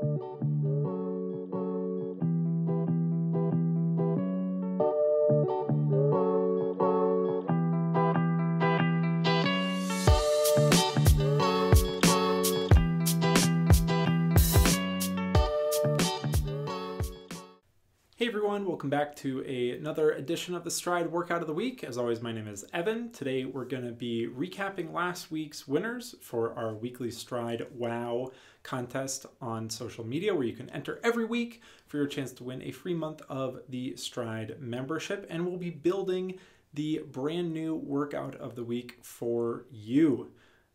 thank you Hey everyone, welcome back to a, another edition of the Stride Workout of the Week. As always, my name is Evan. Today we're going to be recapping last week's winners for our weekly Stride Wow contest on social media, where you can enter every week for your chance to win a free month of the Stride membership. And we'll be building the brand new workout of the week for you.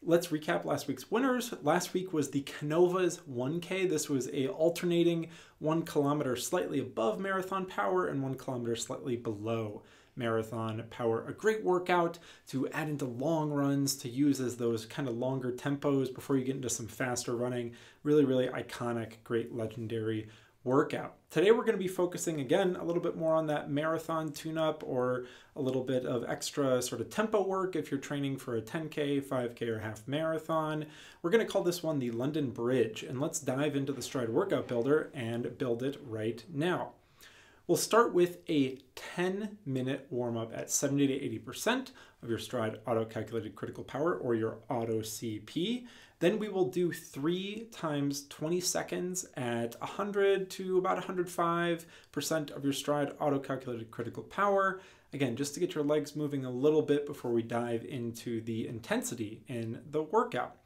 Let's recap last week's winners. Last week was the Canova's 1K. This was a alternating one kilometer slightly above marathon power and one kilometer slightly below marathon power. A great workout to add into long runs, to use as those kind of longer tempos before you get into some faster running. Really, really iconic, great legendary workout. Today we're going to be focusing again a little bit more on that marathon tune-up or a little bit of extra sort of tempo work if you're training for a 10K, 5K, or half marathon. We're going to call this one the London Bridge, and let's dive into the Stride Workout Builder and build it right now. We'll start with a 10 minute warm up at 70 to 80% of your stride auto calculated critical power or your auto CP. Then we will do three times 20 seconds at 100 to about 105% of your stride auto calculated critical power. Again, just to get your legs moving a little bit before we dive into the intensity in the workout.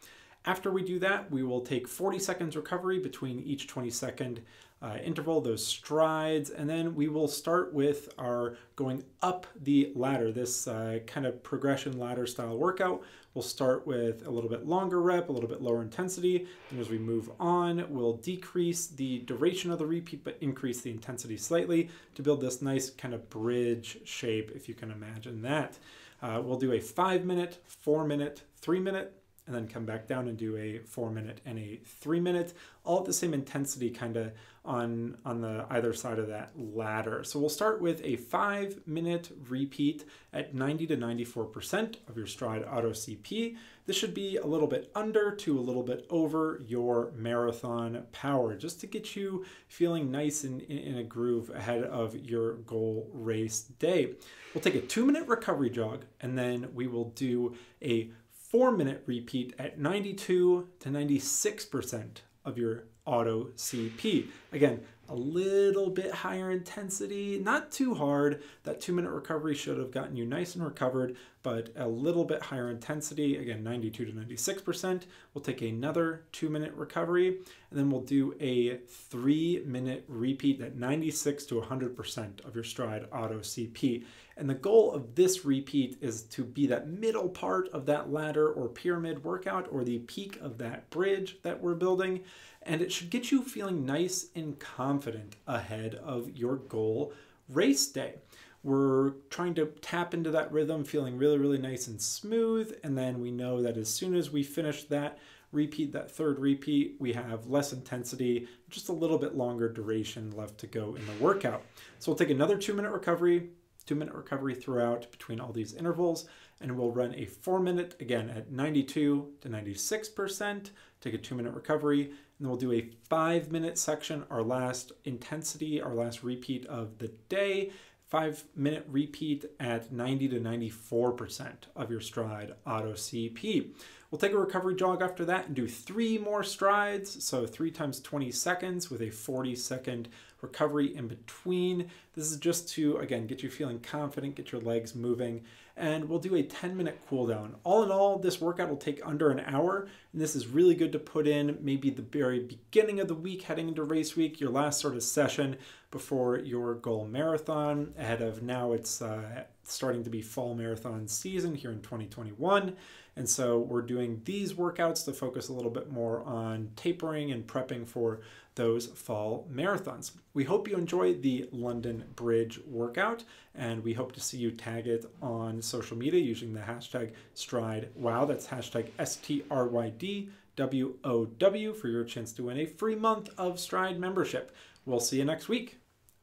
After we do that, we will take 40 seconds recovery between each 20 second uh, interval, those strides, and then we will start with our going up the ladder, this uh, kind of progression ladder style workout. We'll start with a little bit longer rep, a little bit lower intensity, and as we move on, we'll decrease the duration of the repeat but increase the intensity slightly to build this nice kind of bridge shape, if you can imagine that. Uh, we'll do a five minute, four minute, three minute, and then come back down and do a four minute and a three minute, all at the same intensity kind of on, on the either side of that ladder. So we'll start with a five minute repeat at 90 to 94% of your stride auto CP. This should be a little bit under to a little bit over your marathon power, just to get you feeling nice and in, in a groove ahead of your goal race day. We'll take a two minute recovery jog and then we will do a four minute repeat at 92 to 96% of your auto CP. Again, a little bit higher intensity, not too hard. That two minute recovery should have gotten you nice and recovered, but a little bit higher intensity, again, 92 to 96%. We'll take another two minute recovery, and then we'll do a three minute repeat at 96 to 100% of your stride auto CP. And the goal of this repeat is to be that middle part of that ladder or pyramid workout or the peak of that bridge that we're building. And it should get you feeling nice and confident confident ahead of your goal race day. We're trying to tap into that rhythm, feeling really, really nice and smooth. And then we know that as soon as we finish that repeat, that third repeat, we have less intensity, just a little bit longer duration left to go in the workout. So we'll take another two minute recovery, two minute recovery throughout between all these intervals, and we'll run a four minute again at 92 to 96%, take a two minute recovery, and then we'll do a five minute section, our last intensity, our last repeat of the day, five minute repeat at 90 to 94% of your stride auto CP. We'll take a recovery jog after that and do three more strides, so three times 20 seconds with a 40 second recovery in between. This is just to, again, get you feeling confident, get your legs moving, and we'll do a 10 minute cool down. All in all, this workout will take under an hour, and this is really good to put in maybe the very beginning of the week, heading into race week, your last sort of session before your goal marathon ahead of now it's uh, starting to be fall marathon season here in 2021. And so we're doing these workouts to focus a little bit more on tapering and prepping for those fall marathons. We hope you enjoy the London Bridge workout, and we hope to see you tag it on social media using the hashtag StrideWow. That's hashtag S T R Y D W O W for your chance to win a free month of Stride membership. We'll see you next week.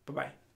Bye bye.